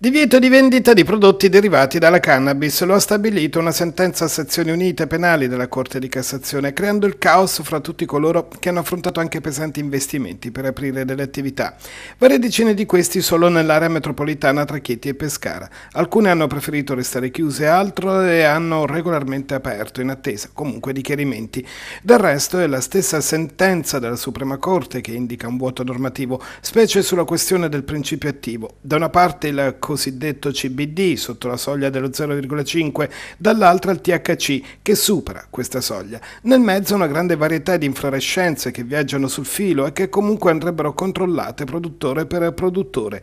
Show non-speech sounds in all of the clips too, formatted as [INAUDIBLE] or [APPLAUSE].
Divieto di vendita di prodotti derivati dalla cannabis lo ha stabilito una sentenza a sezioni unite penali della Corte di Cassazione, creando il caos fra tutti coloro che hanno affrontato anche pesanti investimenti per aprire delle attività. Varie decine di questi solo nell'area metropolitana tra Chieti e Pescara. Alcune hanno preferito restare chiuse, altre hanno regolarmente aperto in attesa comunque di chiarimenti. Del resto è la stessa sentenza della Suprema Corte che indica un vuoto normativo, specie sulla questione del principio attivo. Da una parte il cosiddetto CBD sotto la soglia dello 0,5, dall'altra il THC che supera questa soglia. Nel mezzo una grande varietà di infiorescenze che viaggiano sul filo e che comunque andrebbero controllate produttore per produttore.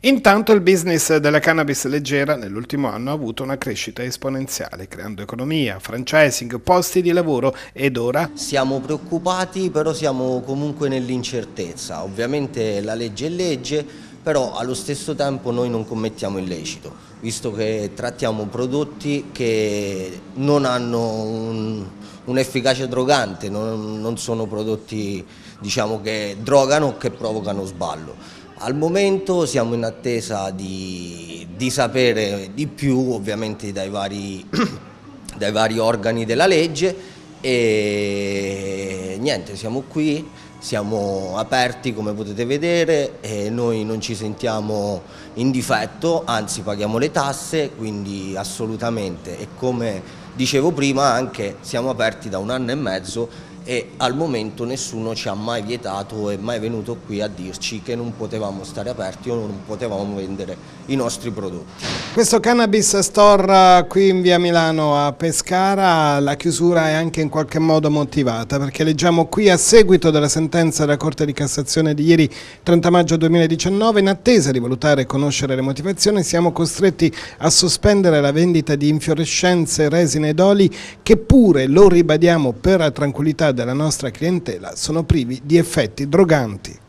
Intanto il business della cannabis leggera nell'ultimo anno ha avuto una crescita esponenziale, creando economia, franchising, posti di lavoro ed ora? Siamo preoccupati, però siamo comunque nell'incertezza. Ovviamente la legge è legge, però allo stesso tempo noi non commettiamo illecito, visto che trattiamo prodotti che non hanno un'efficacia un drogante, non, non, sono prodotti diciamo, che drogano o che provocano sballo. Al momento siamo in attesa di, di sapere di più ovviamente dai vari, [COUGHS] dai vari organi della legge e niente, siamo qui siamo aperti come potete vedere e noi non ci sentiamo in difetto, anzi paghiamo le tasse, quindi assolutamente e come dicevo prima anche siamo aperti da un anno e mezzo e al momento nessuno ci ha mai vietato, è mai venuto qui a dirci che non potevamo stare aperti o non potevamo vendere i nostri prodotti. Questo cannabis store eh, qui in via Milano a Pescara, la chiusura è anche in qualche modo motivata perché leggiamo qui a seguito della sentenza della Corte di Cassazione di ieri 30 maggio 2019, in attesa di valutare e conoscere le motivazioni siamo costretti a sospendere la vendita di infiorescenze, resine ed oli che pure, lo ribadiamo per la tranquillità della nostra clientela sono privi di effetti droganti.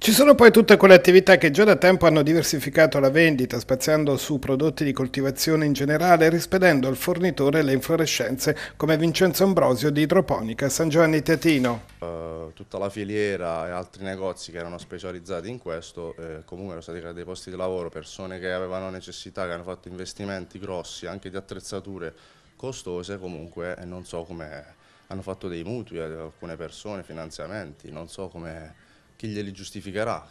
Ci sono poi tutte quelle attività che già da tempo hanno diversificato la vendita, spaziando su prodotti di coltivazione in generale, rispedendo al fornitore le infiorescenze come Vincenzo Ambrosio di Idroponica San Giovanni Tetino. Uh, tutta la filiera e altri negozi che erano specializzati in questo, eh, comunque erano stati creati dei posti di lavoro, persone che avevano necessità, che hanno fatto investimenti grossi, anche di attrezzature costose comunque non so come hanno fatto dei mutui ad alcune persone, finanziamenti, non so come, chi glieli giustificherà.